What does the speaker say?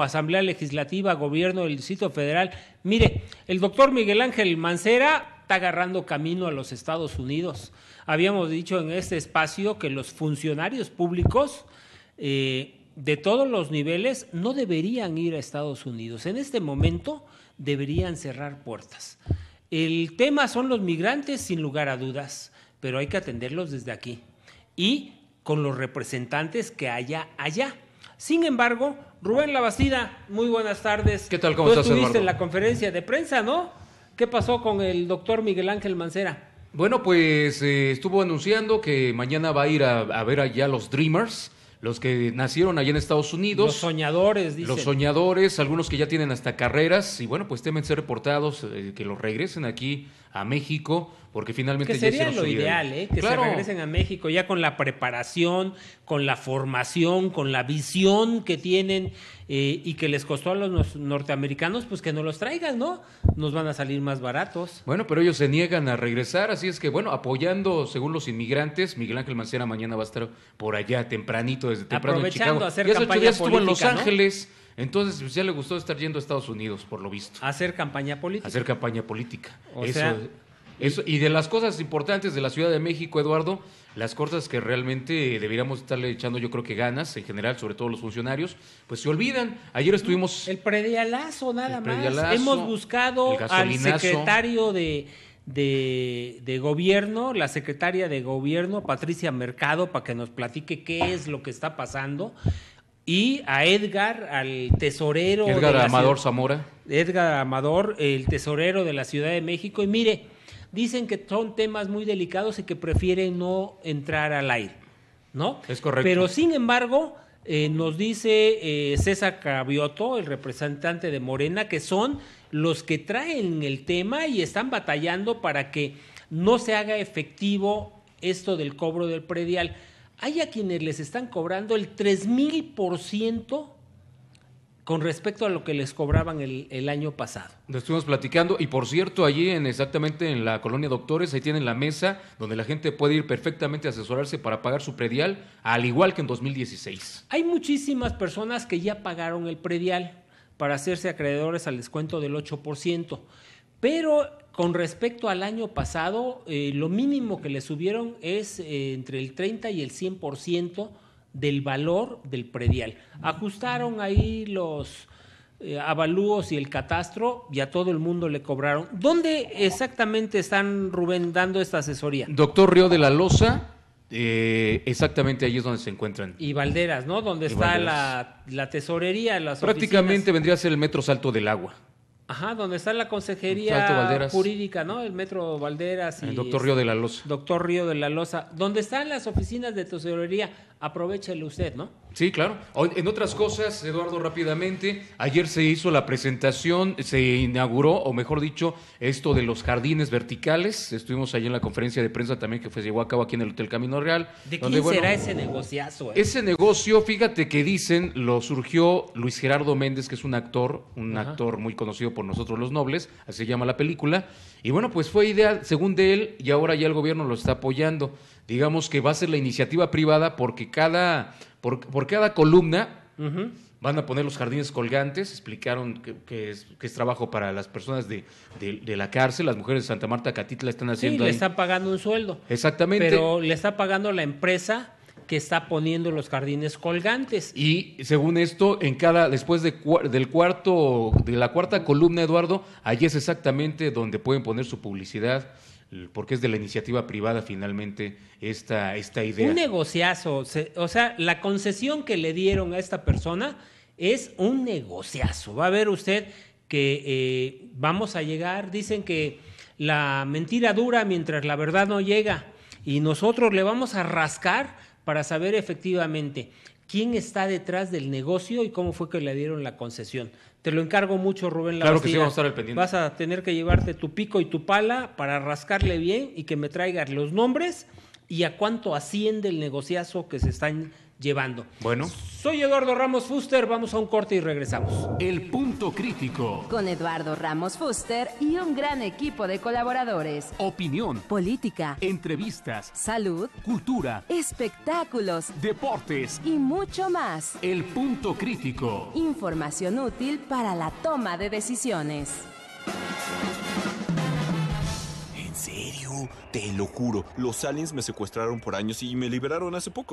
Asamblea Legislativa, Gobierno del Distrito Federal. Mire, el doctor Miguel Ángel Mancera está agarrando camino a los Estados Unidos. Habíamos dicho en este espacio que los funcionarios públicos eh, de todos los niveles no deberían ir a Estados Unidos. En este momento deberían cerrar puertas. El tema son los migrantes, sin lugar a dudas, pero hay que atenderlos desde aquí y con los representantes que haya allá. Sin embargo, Rubén Labastida, muy buenas tardes. ¿Qué tal? ¿Cómo estás, estuviste en la conferencia de prensa, ¿no? ¿Qué pasó con el doctor Miguel Ángel Mancera? Bueno, pues eh, estuvo anunciando que mañana va a ir a ver allá los Dreamers los que nacieron allá en Estados Unidos. Los soñadores, dicen. Los soñadores, algunos que ya tienen hasta carreras y bueno, pues temen ser reportados, eh, que los regresen aquí a México, porque finalmente que sería lo ideal, ¿eh? que se regresen a México ya con la preparación, con la formación, con la visión que tienen eh, y que les costó a los norteamericanos, pues que no los traigan, ¿no? Nos van a salir más baratos. Bueno, pero ellos se niegan a regresar, así es que bueno, apoyando según los inmigrantes, Miguel Ángel Mancera mañana va a estar por allá tempranito Aprovechando Hacer y política. ya estuvo en Los Ángeles. Entonces, pues, ya le gustó estar yendo a Estados Unidos, por lo visto. Hacer campaña política. Hacer campaña política. y de las cosas importantes de la Ciudad de México, Eduardo, las cosas que realmente deberíamos estarle echando, yo creo que ganas, en general, sobre todo los funcionarios, pues se olvidan. Ayer estuvimos. El predialazo, nada más. Hemos buscado al secretario de de, de, gobierno, la secretaria de gobierno, Patricia Mercado, para que nos platique qué es lo que está pasando. Y a Edgar, al tesorero. Edgar Amador Zamora. Edgar Amador, el tesorero de la Ciudad de México. Y mire, dicen que son temas muy delicados y que prefieren no entrar al aire, ¿no? Es correcto. Pero sin embargo, eh, nos dice eh, César Cabioto el representante de Morena, que son los que traen el tema y están batallando para que no se haga efectivo esto del cobro del predial. Hay a quienes les están cobrando el 3000% con respecto a lo que les cobraban el, año pasado. Lo estuvimos platicando y por cierto, allí en exactamente en la colonia Doctores, ahí tienen la mesa donde la gente puede ir perfectamente a asesorarse para pagar su predial, al igual que en 2016. Hay muchísimas personas que ya pagaron el predial, para hacerse acreedores al descuento del 8%. Pero con respecto al año pasado, eh, lo mínimo que le subieron es eh, entre el 30 y el 100% del valor del predial. Ajustaron ahí los eh, avalúos y el catastro y a todo el mundo le cobraron. ¿Dónde exactamente están, Rubén, dando esta asesoría? Doctor Río de la Loza, eh, exactamente ahí es donde se encuentran. Y Valderas, ¿no? Donde está la, la tesorería, las Prácticamente vendría a ser el metro Salto del Agua. Ajá, donde está la consejería jurídica, ¿no? El metro Valderas. Y el doctor Río de la Loza. Doctor Río de la Loza. Donde están las oficinas de tesorería aprovechelo usted, ¿no? Sí, claro. En otras cosas, Eduardo, rápidamente, ayer se hizo la presentación, se inauguró, o mejor dicho, esto de los jardines verticales. Estuvimos allí en la conferencia de prensa también que fue, llevó a cabo aquí en el Hotel Camino Real. ¿De quién será ese negociazo? Eh? Ese negocio, fíjate que dicen, lo surgió Luis Gerardo Méndez, que es un actor, un actor muy conocido por nosotros los nobles, así se llama la película. Y bueno, pues fue idea, según de él, y ahora ya el gobierno lo está apoyando. Digamos que va a ser la iniciativa privada porque cada, por, por cada columna van a poner los jardines colgantes. Explicaron que, es, trabajo para las personas de, la cárcel. Las mujeres de Santa Marta la están haciendo. Sí, le están pagando un sueldo. Exactamente. Pero le está pagando la empresa que está poniendo los jardines colgantes. Y según esto, en cada después del cuarto de la cuarta columna, Eduardo, allí es exactamente donde pueden poner su publicidad porque es de la iniciativa privada finalmente esta, esta idea. Un negociazo, o sea, la concesión que le dieron a esta persona es un negociazo. Va a ver usted que eh, vamos a llegar, dicen que la mentira dura mientras la verdad no llega y nosotros le vamos a rascar para saber efectivamente quién está detrás del negocio y cómo fue que le dieron la concesión. Te lo encargo mucho, Rubén. La claro que sí, vamos a estar al pendiente. Vas a tener que llevarte tu pico y tu pala para rascarle bien y que me traigas los nombres y a cuánto asciende el negociazo que se están llevando. Bueno. Soy Eduardo Ramos Fuster, vamos a un corte y regresamos. El punto crítico. Con Eduardo Ramos Fuster y un gran equipo de colaboradores. Opinión. Política. Entrevistas. Salud. Cultura. Espectáculos. Deportes. Y mucho más. El punto crítico. Información útil para la toma de decisiones. ¿En serio? Te lo juro. Los aliens me secuestraron por años y me liberaron hace poco.